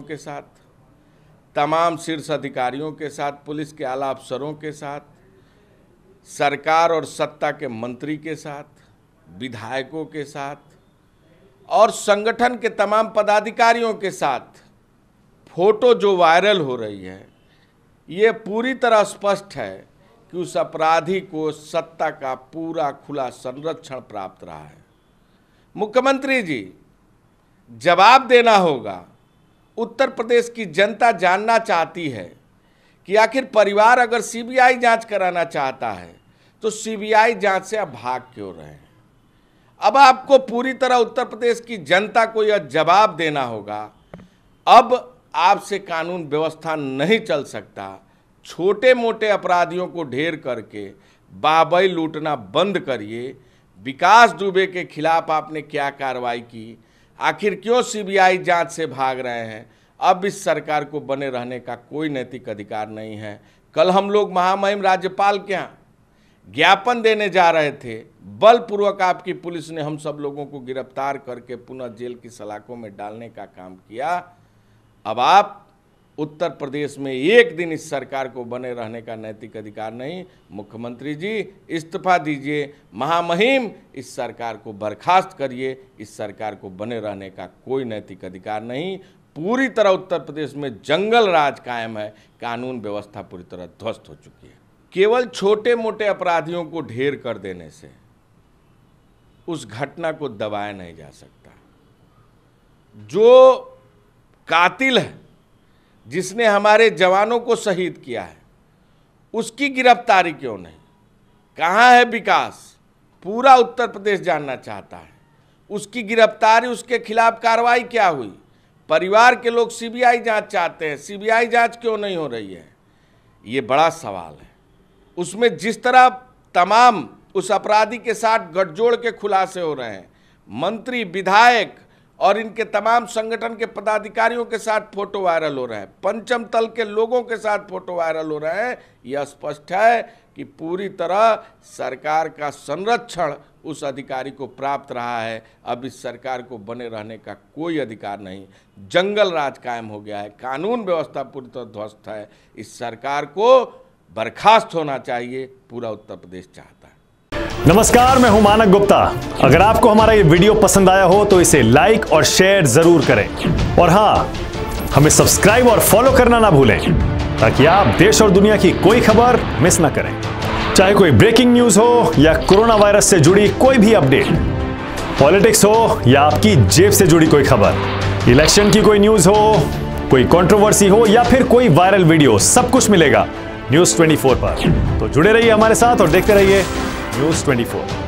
अधिकारियों के साथ तमाम शीर्ष अधिकारियों के साथ पुलिस के आला अफसरों के साथ सरकार और सत्ता के मंत्री के साथ विधायकों के साथ और संगठन के तमाम पदाधिकारियों के साथ फोटो जो वायरल हो रही है ये पूरी तरह स्पष्ट है कि उस अपराधी को सत्ता का पूरा खुला संरक्षण प्राप्त रहा है मुख्यमंत्री जी जवाब देना होगा उत्तर प्रदेश की जनता जानना चाहती है कि आखिर परिवार अगर सीबीआई जांच कराना चाहता है तो सीबीआई जांच से आप भाग क्यों रहे हैं अब आपको पूरी तरह उत्तर प्रदेश की जनता को यह जवाब देना होगा अब आपसे कानून व्यवस्था नहीं चल सकता छोटे मोटे अपराधियों को ढेर करके बाबई लूटना बंद करिए विकास दुबे के खिलाफ आपने क्या कार्रवाई की आखिर क्यों सीबीआई जांच से भाग रहे हैं अब इस सरकार को बने रहने का कोई नैतिक अधिकार नहीं है कल हम लोग महामहिम राज्यपाल के यहाँ ज्ञापन देने जा रहे थे बलपूर्वक आपकी पुलिस ने हम सब लोगों को गिरफ्तार करके पुनः जेल की सलाखों में डालने का काम किया अब आप उत्तर प्रदेश में एक दिन इस सरकार को बने रहने का नैतिक अधिकार नहीं मुख्यमंत्री जी इस्तीफा दीजिए महामहिम इस सरकार को बर्खास्त करिए इस सरकार को बने रहने का कोई नैतिक अधिकार नहीं पूरी तरह उत्तर प्रदेश में जंगल राज कायम है कानून व्यवस्था पूरी तरह ध्वस्त हो चुकी है केवल छोटे मोटे अपराधियों को ढेर कर देने से उस घटना को दबाया नहीं जा सकता जो कातिल है जिसने हमारे जवानों को शहीद किया है उसकी गिरफ्तारी क्यों नहीं कहाँ है विकास पूरा उत्तर प्रदेश जानना चाहता है उसकी गिरफ्तारी उसके खिलाफ कार्रवाई क्या हुई परिवार के लोग सीबीआई जांच चाहते हैं सीबीआई जांच क्यों नहीं हो रही है ये बड़ा सवाल है उसमें जिस तरह तमाम उस अपराधी के साथ गठजोड़ के खुलासे हो रहे हैं मंत्री विधायक और इनके तमाम संगठन के पदाधिकारियों के साथ फोटो वायरल हो रहे हैं पंचम तल के लोगों के साथ फोटो वायरल हो रहे हैं यह स्पष्ट है कि पूरी तरह सरकार का संरक्षण उस अधिकारी को प्राप्त रहा है अब इस सरकार को बने रहने का कोई अधिकार नहीं जंगल राज कायम हो गया है कानून व्यवस्था पूरी तरह ध्वस्त है इस सरकार को बर्खास्त होना चाहिए पूरा उत्तर प्रदेश चाहता है नमस्कार मैं हूं मानक गुप्ता अगर आपको हमारा ये वीडियो पसंद आया हो तो इसे लाइक और शेयर जरूर करें और हाँ हमें सब्सक्राइब और फॉलो करना ना भूलें ताकि आप देश और दुनिया की कोई खबर मिस ना करें चाहे कोई ब्रेकिंग न्यूज हो या कोरोना वायरस से जुड़ी कोई भी अपडेट पॉलिटिक्स हो या आपकी जेब से जुड़ी कोई खबर इलेक्शन की कोई न्यूज हो कोई कंट्रोवर्सी हो या फिर कोई वायरल वीडियो सब कुछ मिलेगा न्यूज 24 पर तो जुड़े रहिए हमारे साथ और देखते रहिए News 24.